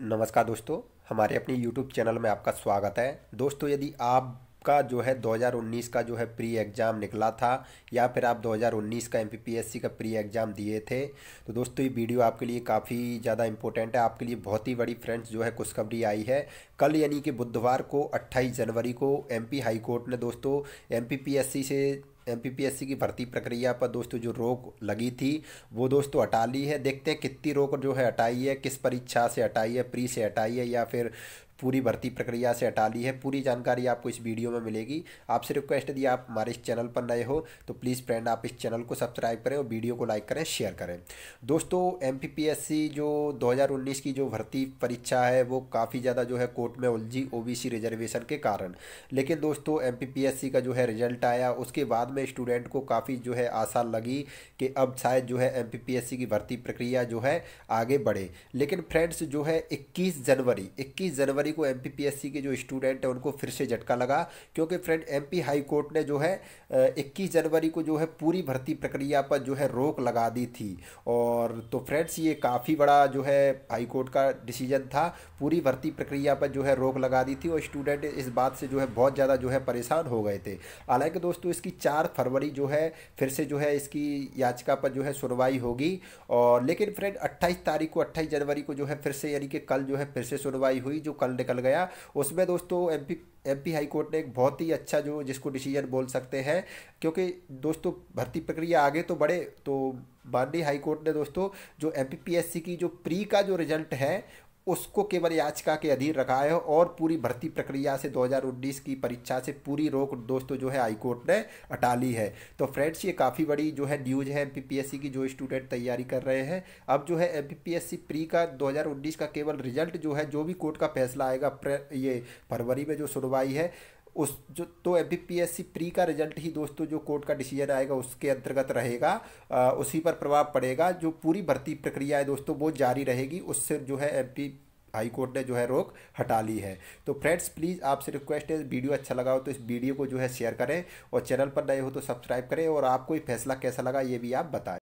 नमस्कार दोस्तों हमारे अपने YouTube चैनल में आपका स्वागत है दोस्तों यदि आप आपका जो है 2019 का जो है प्री एग्ज़ाम निकला था या फिर आप 2019 का एमपीपीएससी का प्री एग्ज़ाम दिए थे तो दोस्तों ये वीडियो आपके लिए काफ़ी ज़्यादा इंपॉर्टेंट है आपके लिए बहुत ही बड़ी फ्रेंड्स जो है खुशखबरी आई है कल यानी कि बुधवार को 28 जनवरी को एमपी हाई कोर्ट ने दोस्तों एमपीपीएससी से एमपीपीएससी की भर्ती प्रक्रिया पर दोस्तों जो रोक लगी थी वो दोस्तों हटा ली है देखते हैं कितनी रोक जो है हटाई है किस परीक्षा से हटाई है प्री से हटाई है या फिर पूरी भर्ती प्रक्रिया से हटा ली है पूरी जानकारी आपको इस वीडियो में मिलेगी आपसे रिक्वेस्ट दी आप हमारे इस चैनल पर नए हो तो प्लीज़ फ्रेंड आप इस चैनल को सब्सक्राइब करें और वीडियो को लाइक करें शेयर करें दोस्तों एम जो 2019 की जो भर्ती परीक्षा है वो काफ़ी ज़्यादा जो है कोर्ट में उलझी ओ रिजर्वेशन के कारण लेकिन दोस्तों एम का जो है रिजल्ट आया उसके बाद में स्टूडेंट को काफ़ी जो है आशा लगी कि अब शायद जो है एम की भर्ती प्रक्रिया जो है आगे बढ़े लेकिन फ्रेंड्स जो है इक्कीस जनवरी इक्कीस जनवरी जानकारी को एम के जो स्टूडेंट हैं उनको फिर से झटका लगा क्योंकि friend M P High Court ने जो है इक्कीस जनवरी को जो है पूरी भर्ती प्रक्रिया पर जो है रोक लगा दी थी और तो फ्रेंड्स ये काफ़ी बड़ा जो है हाई कोर्ट का डिसीजन था पूरी भर्ती प्रक्रिया पर जो है रोक लगा दी थी और स्टूडेंट इस बात से जो है बहुत ज़्यादा जो है परेशान हो गए थे हालांकि दोस्तों इसकी चार फरवरी जो है फिर से जो है इसकी याचिका पर जो है सुनवाई होगी और लेकिन फ्रेंड अट्ठाईस तारीख को अट्ठाईस जनवरी को जो है फिर से यानी कि कल जो है फिर से सुनवाई हुई जो कल निकल गया उसमें दोस्तों M M P High Court ने एक बहुत ही अच्छा जो जिसको डिसीजन बोल सकते हैं क्योंकि दोस्तों भर्ती प्रक्रिया आगे तो बढ़े तो माननीय हाई कोर्ट ने दोस्तों जो M P P S C की जो प्री का जो रिजल्ट है उसको केवल याचिका के अधीन रखा है और पूरी भर्ती प्रक्रिया से दो की परीक्षा से पूरी रोक दोस्तों जो है हाईकोर्ट ने हटा ली है तो फ्रेंड्स ये काफ़ी बड़ी जो है न्यूज़ है एम की जो स्टूडेंट तैयारी कर रहे हैं अब जो है एम प्री का दो का केवल रिजल्ट जो है जो भी कोर्ट का फैसला आएगा ये फरवरी में जो सुनवाई है उस जो तो ए बी प्री का रिजल्ट ही दोस्तों जो कोर्ट का डिसीजन आएगा उसके अंतर्गत रहेगा आ, उसी पर प्रभाव पड़ेगा जो पूरी भर्ती प्रक्रिया है दोस्तों वो जारी रहेगी उससे जो है एम हाई कोर्ट ने जो है रोक हटा ली है तो फ्रेंड्स प्लीज़ आपसे रिक्वेस्ट है वीडियो अच्छा लगा हो तो इस वीडियो को जो है शेयर करें और चैनल पर नए हो तो सब्सक्राइब करें और आपको ये फैसला कैसा लगा ये भी आप बताएं